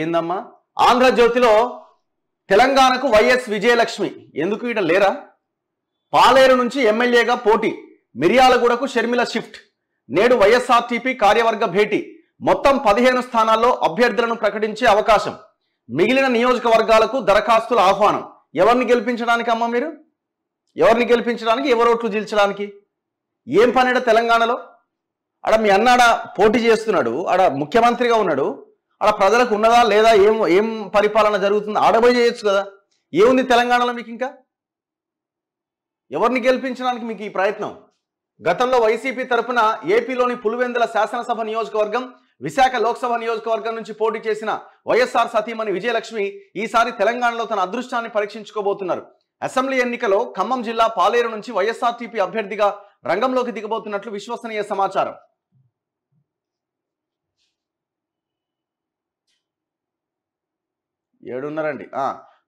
ఏందమ్మా ఆంధ్రజ్యోతిలో తెలంగాణకు వైఎస్ విజయలక్ష్మి ఎందుకు ఈయన లేరా పాలేరు నుంచి ఎమ్మెల్యేగా పోటీ మిర్యాలగూడకు షర్మిల షిఫ్ట్ నేడు వైఎస్ఆర్టీపీ కార్యవర్గ భేటీ మొత్తం పదిహేను స్థానాల్లో అభ్యర్థులను ప్రకటించే అవకాశం మిగిలిన నియోజకవర్గాలకు దరఖాస్తుల ఆహ్వానం ఎవరిని గెలిపించడానికి అమ్మ మీరు ఎవరిని గెలిపించడానికి ఓట్లు గెలిచడానికి ఏం పనిడ తెలంగాణలో ఆడ మీ అన్నాడ పోటీ చేస్తున్నాడు ఆడ ముఖ్యమంత్రిగా ఉన్నాడు అలా ప్రజలకు ఉన్నదా లేదా ఏం ఏం పరిపాలన జరుగుతుంది ఆడబోయి చేయొచ్చు కదా ఏముంది తెలంగాణలో మీకు ఇంకా ఎవరిని గెలిపించడానికి మీకు ఈ ప్రయత్నం గతంలో వైసీపీ తరఫున ఏపీలోని పులివెందుల శాసనసభ నియోజకవర్గం విశాఖ లోక్సభ నియోజకవర్గం నుంచి పోటీ చేసిన వైఎస్ఆర్ సతీమణి విజయలక్ష్మి ఈసారి తెలంగాణలో తన అదృష్టాన్ని పరీక్షించుకోబోతున్నారు అసెంబ్లీ ఎన్నికలో ఖమ్మం జిల్లా పాలేరు నుంచి వైఎస్ఆర్టీపీ అభ్యర్థిగా రంగంలోకి దిగబోతున్నట్లు విశ్వసనీయ సమాచారం ఏడున్నరండి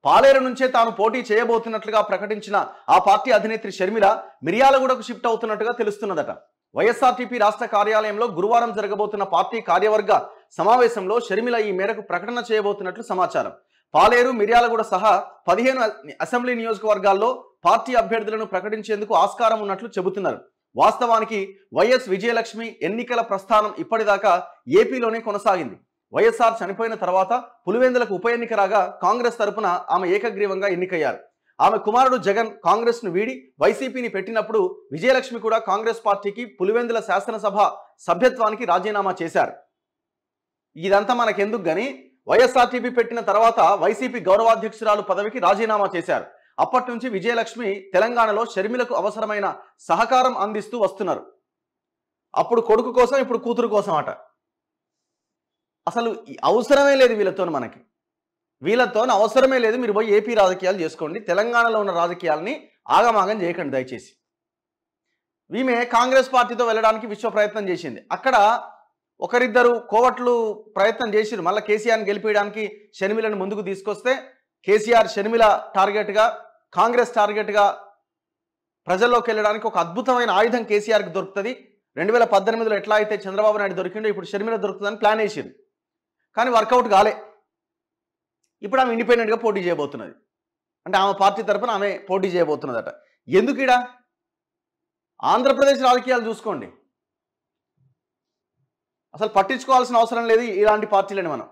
పాలేరు నుంచే తాను పోటీ చేయబోతున్నట్లుగా ప్రకటించిన ఆ పార్టీ అధినేత్రి షర్మిల మిర్యాలగూడకు షిఫ్ట్ అవుతున్నట్టుగా తెలుస్తున్నదట వైఎస్ఆర్టీపీ రాష్ట్ర కార్యాలయంలో గురువారం జరగబోతున్న పార్టీ కార్యవర్గ సమావేశంలో షర్మిల ఈ మేరకు ప్రకటన చేయబోతున్నట్లు సమాచారం పాలేరు మిర్యాలగూడ సహా పదిహేను అసెంబ్లీ నియోజకవర్గాల్లో పార్టీ అభ్యర్థులను ప్రకటించేందుకు ఆస్కారం ఉన్నట్లు చెబుతున్నారు వాస్తవానికి వైఎస్ విజయలక్ష్మి ఎన్నికల ప్రస్థానం ఇప్పటిదాకా ఏపీలోనే కొనసాగింది వైఎస్ఆర్ చనిపోయిన తర్వాత పులివెందులకు ఉప ఎన్నిక రాగా కాంగ్రెస్ తరపున ఆమె ఏకగ్రీవంగా ఎన్నికయ్యారు ఆమె కుమారుడు జగన్ కాంగ్రెస్ను వీడి వైసీపీని పెట్టినప్పుడు విజయలక్ష్మి కూడా కాంగ్రెస్ పార్టీకి పులివెందుల శాసనసభ సభ్యత్వానికి రాజీనామా చేశారు ఇదంతా మనకెందుకు గాని వైఎస్ఆర్టీపీ పెట్టిన తర్వాత వైసీపీ గౌరవాధ్యక్షురాలు పదవికి రాజీనామా చేశారు అప్పటి నుంచి విజయలక్ష్మి తెలంగాణలో షర్మిలకు అవసరమైన సహకారం అందిస్తూ వస్తున్నారు అప్పుడు కొడుకు కోసం ఇప్పుడు కూతురు కోసం అట అసలు అవసరమే లేదు వీళ్ళతో మనకి వీళ్ళతో అవసరమే లేదు మీరు పోయి ఏపీ రాజకీయాలు చేసుకోండి తెలంగాణలో ఉన్న రాజకీయాలని ఆగమాగం చేయకండి దయచేసి ఈమె కాంగ్రెస్ పార్టీతో వెళ్ళడానికి విశ్వ ప్రయత్నం చేసింది అక్కడ ఒకరిద్దరు కోవట్లు ప్రయత్నం చేసిరు మళ్ళీ కేసీఆర్ని గెలిపేయడానికి షర్మిలను ముందుకు తీసుకొస్తే కేసీఆర్ షర్మిల టార్గెట్గా కాంగ్రెస్ టార్గెట్గా ప్రజల్లోకి వెళ్ళడానికి ఒక అద్భుతమైన ఆయుధం కేసీఆర్కి దొరుకుతుంది రెండు వేల పద్దెనిమిదిలో ఎట్లా అయితే చంద్రబాబు నాయుడు దొరికిండో ఇప్పుడు షర్మిల దొరుకుతుందని ప్లాన్ వేసింది కానీ వర్కౌట్ కాలే ఇప్పుడు ఆమె ఇండిపెండెంట్గా పోటీ చేయబోతున్నది అంటే ఆమె పార్టీ తరఫున ఆమె పోటీ చేయబోతున్నదట ఎందుకు ఇడా ఆంధ్రప్రదేశ్ రాజకీయాలు చూసుకోండి అసలు పట్టించుకోవాల్సిన అవసరం లేదు ఇలాంటి పార్టీలని మనం